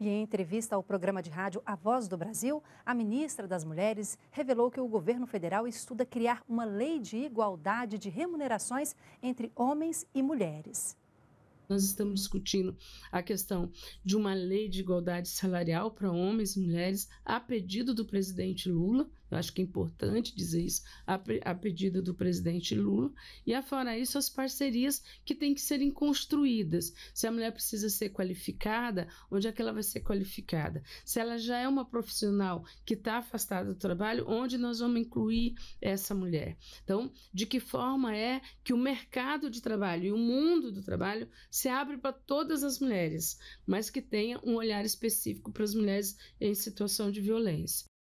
E em entrevista ao programa de rádio A Voz do Brasil, a ministra das Mulheres revelou que o governo federal estuda criar uma lei de igualdade de remunerações entre homens e mulheres. Nós estamos discutindo a questão de uma lei de igualdade salarial para homens e mulheres a pedido do presidente Lula. Eu acho que é importante dizer isso, a, a pedido do presidente Lula. E afora isso, as parcerias que têm que serem construídas. Se a mulher precisa ser qualificada, onde é que ela vai ser qualificada? Se ela já é uma profissional que está afastada do trabalho, onde nós vamos incluir essa mulher? Então, de que forma é que o mercado de trabalho e o mundo do trabalho se abre para todas as mulheres, mas que tenha um olhar específico para as mulheres em situação de violência.